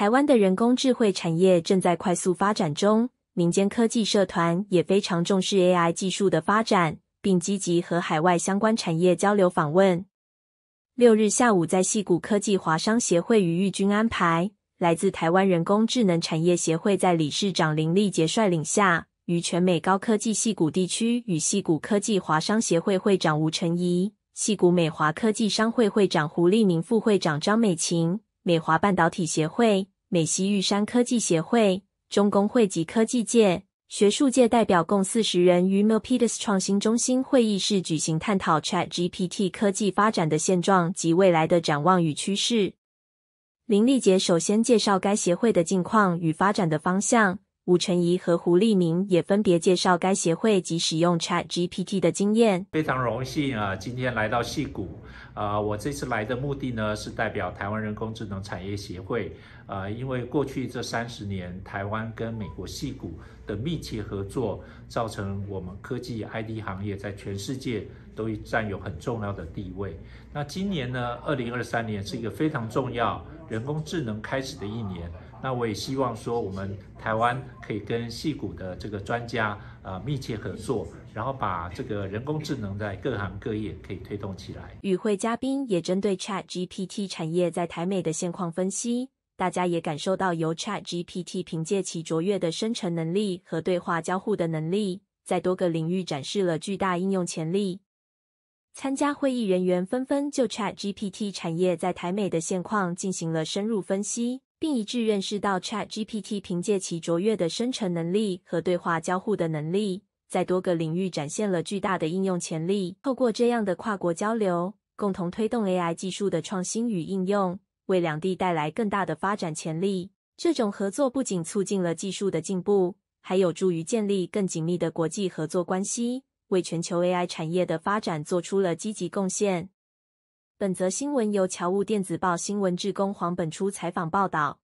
台湾的人工智慧产业正在快速发展中，民间科技社团也非常重视 AI 技术的发展，并积极和海外相关产业交流访问。六日下午，在戏谷科技华商协会与玉军安排，来自台湾人工智能产业协会在理事长林立杰率领下，与全美高科技戏谷地区与戏谷科技华商协会会长吴成怡、戏谷美华科技商会会长胡立明、副会长张美琴、美华半导体协会、美西玉山科技协会、中工会及科技界、学术界代表共四十人于 Mel p i t a s 创新中心会议室举行探讨 ChatGPT 科技发展的现状及未来的展望与趋势。林立杰首先介绍该协会的近况与发展的方向。吴成仪和胡立明也分别介绍该协会及使用 ChatGPT 的经验。非常荣幸啊，今天来到硅谷啊，我这次来的目的呢，是代表台湾人工智能产业协会啊，因为过去这三十年，台湾跟美国硅谷的密切合作，造成我们科技 I d 行业在全世界都占有很重要的地位。那今年呢，二零二三年是一个非常重要人工智能开始的一年。那我也希望说，我们台湾可以跟戏骨的这个专家啊密切合作，然后把这个人工智能在各行各业可以推动起来。与会嘉宾也针对 Chat GPT 产业在台美的现况分析，大家也感受到由 Chat GPT 凭借其卓越的生成能力和对话交互的能力，在多个领域展示了巨大应用潜力。参加会议人员纷纷就 Chat GPT 产业在台美的现况进行了深入分析。并一致认识到，ChatGPT 凭借其卓越的生成能力和对话交互的能力，在多个领域展现了巨大的应用潜力。透过这样的跨国交流，共同推动 AI 技术的创新与应用，为两地带来更大的发展潜力。这种合作不仅促进了技术的进步，还有助于建立更紧密的国际合作关系，为全球 AI 产业的发展做出了积极贡献。本则新闻由《侨务电子报》新闻志工黄本初采访报道。